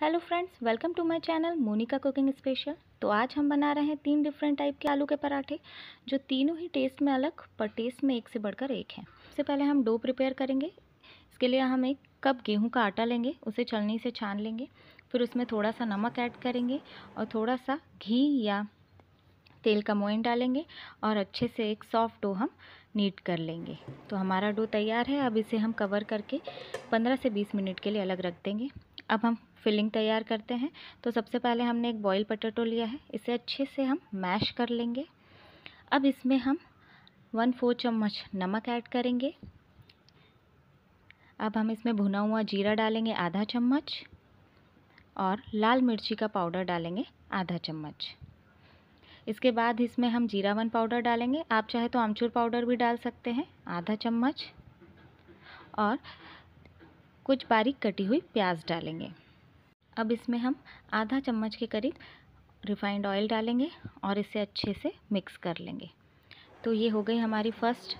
hello friends welcome to my channel Monica cooking special तो आज हम बना रहे हैं तीन डिफरेंट टाइप के आलू के पराठे जो तीनों ही टेस्ट में अलग पर टेस्ट में एक से बढ़कर एक है सबसे पहले हम डो प्रिपेयर करेंगे इसके लिए हम एक कप गेहूं का आटा लेंगे उसे छलनी से छान लेंगे फिर उसमें थोड़ा सा नमक ऐड करेंगे और थोड़ा सा घी या तेल का मोइन डालेंगे और अच्छे से एक सॉफ्ट डो हम नीट कर लेंगे तो हमारा डो तैयार है अब इसे हम कवर करके पंद्रह से बीस मिनट के लिए अलग रख देंगे अब हम फिलिंग तैयार करते हैं तो सबसे पहले हमने एक बॉयल पटेटो लिया है इसे अच्छे से हम मैश कर लेंगे अब इसमें हम वन फोर चम्मच नमक ऐड करेंगे अब हम इसमें भुना हुआ जीरा डालेंगे आधा चम्मच और लाल मिर्ची का पाउडर डालेंगे आधा चम्मच इसके बाद इसमें हम जीरा वन पाउडर डालेंगे आप चाहे तो आमचूर पाउडर भी डाल सकते हैं आधा चम्मच और कुछ बारीक कटी हुई प्याज डालेंगे अब इसमें हम आधा चम्मच के करीब रिफाइंड ऑयल डालेंगे और इसे अच्छे से मिक्स कर लेंगे तो ये हो गई हमारी फर्स्ट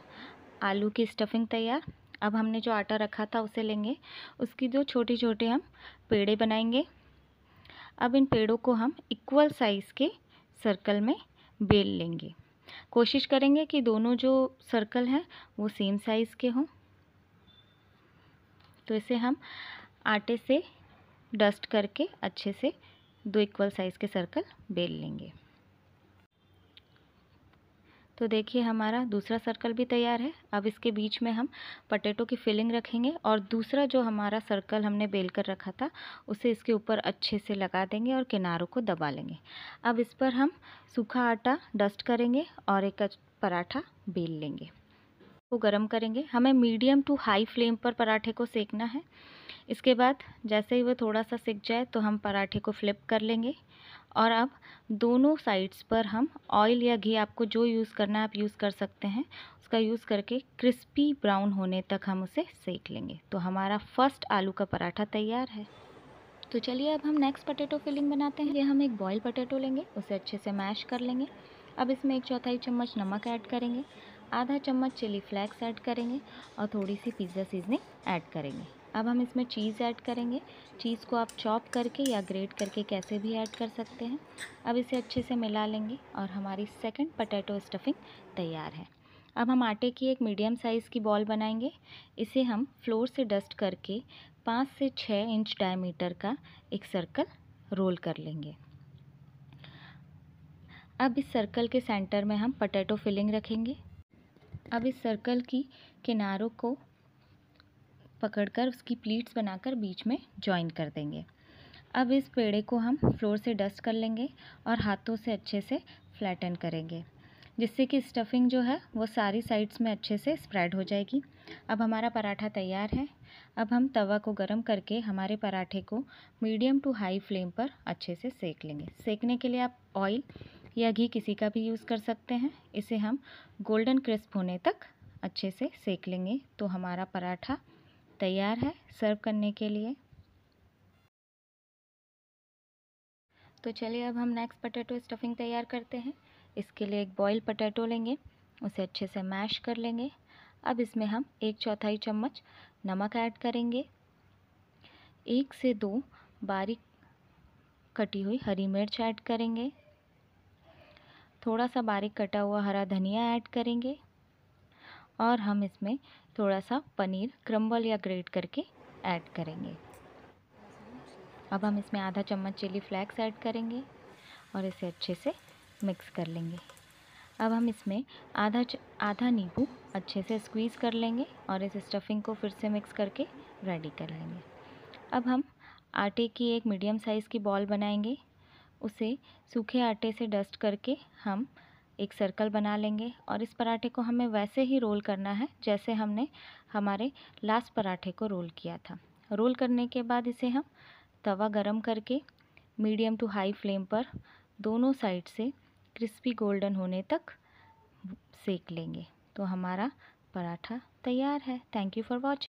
आलू की स्टफिंग तैयार अब हमने जो आटा रखा था उसे लेंगे उसकी जो छोटे छोटे हम पेड़े बनाएंगे अब इन पेड़ों को हम इक्वल साइज़ के सर्कल में बेल लेंगे कोशिश करेंगे कि दोनों जो सर्कल हैं वो सेम साइज़ के हों तो इसे हम आटे से डस्ट करके अच्छे से दो इक्वल साइज़ के सर्कल बेल लेंगे तो देखिए हमारा दूसरा सर्कल भी तैयार है अब इसके बीच में हम पटेटो की फिलिंग रखेंगे और दूसरा जो हमारा सर्कल हमने बेल कर रखा था उसे इसके ऊपर अच्छे से लगा देंगे और किनारों को दबा लेंगे अब इस पर हम सूखा आटा डस्ट करेंगे और एक पराठा बेल लेंगे को तो गरम करेंगे हमें मीडियम टू हाई फ्लेम पर पराठे को सेकना है इसके बाद जैसे ही वो थोड़ा सा सिक जाए तो हम पराठे को फ्लिप कर लेंगे और अब दोनों साइड्स पर हम ऑयल या घी आपको जो यूज़ करना है आप यूज़ कर सकते हैं उसका यूज़ करके क्रिस्पी ब्राउन होने तक हम उसे सेक लेंगे तो हमारा फर्स्ट आलू का पराठा तैयार है तो चलिए अब हम नेक्स्ट पटेटो फिलिंग बनाते हैं ये हम एक बॉयल पटेटो लेंगे उसे अच्छे से मैश कर लेंगे अब इसमें एक चौथाई चम्मच नमक ऐड करेंगे आधा चम्मच चिली फ्लैक्स ऐड करेंगे और थोड़ी सी पिज़्ज़ा सीजनिंग ऐड करेंगे अब हम इसमें चीज़ ऐड करेंगे चीज़ को आप चॉप करके या ग्रेट करके कैसे भी ऐड कर सकते हैं अब इसे अच्छे से मिला लेंगे और हमारी सेकंड पटेटो स्टफिंग तैयार है अब हम आटे की एक मीडियम साइज़ की बॉल बनाएंगे इसे हम फ्लोर से डस्ट करके पाँच से छः इंच डायमीटर का एक सर्कल रोल कर लेंगे अब इस सर्कल के सेंटर में हम पटेटो फिलिंग रखेंगे अब इस सर्कल की किनारों को पकड़कर उसकी प्लीट्स बनाकर बीच में जॉइन कर देंगे अब इस पेड़े को हम फ्लोर से डस्ट कर लेंगे और हाथों से अच्छे से फ्लैटन करेंगे जिससे कि स्टफिंग जो है वो सारी साइड्स में अच्छे से स्प्रेड हो जाएगी अब हमारा पराठा तैयार है अब हम तवा को गर्म करके हमारे पराठे को मीडियम टू हाई फ्लेम पर अच्छे से सेक लेंगे सेकने के लिए आप ऑयल या घी किसी का भी यूज़ कर सकते हैं इसे हम गोल्डन क्रिस्प होने तक अच्छे से सेक लेंगे तो हमारा पराठा तैयार है सर्व करने के लिए तो चलिए अब हम नेक्स्ट पटेटो स्टफिंग तैयार करते हैं इसके लिए एक बॉयल पटेटो लेंगे उसे अच्छे से मैश कर लेंगे अब इसमें हम एक चौथाई चम्मच नमक ऐड करेंगे एक से दो बारीक कटी हुई हरी मिर्च ऐड करेंगे थोड़ा सा बारीक कटा हुआ हरा धनिया ऐड करेंगे और हम इसमें थोड़ा सा पनीर क्रम्बल या ग्रेट करके ऐड करेंगे अब हम इसमें आधा चम्मच चिली फ्लैक्स ऐड करेंगे और इसे अच्छे से मिक्स कर लेंगे अब हम इसमें आधा आधा नींबू अच्छे से स्क्वीज़ कर लेंगे और इस स्टफिंग को फिर से मिक्स करके रेडी कर लेंगे अब हम आटे की एक मीडियम साइज़ की बॉल बनाएंगे उसे सूखे आटे से डस्ट करके हम एक सर्कल बना लेंगे और इस पराठे को हमें वैसे ही रोल करना है जैसे हमने हमारे लास्ट पराठे को रोल किया था रोल करने के बाद इसे हम तवा गरम करके मीडियम टू हाई फ्लेम पर दोनों साइड से क्रिस्पी गोल्डन होने तक सेक लेंगे तो हमारा पराठा तैयार है थैंक यू फॉर वॉचिंग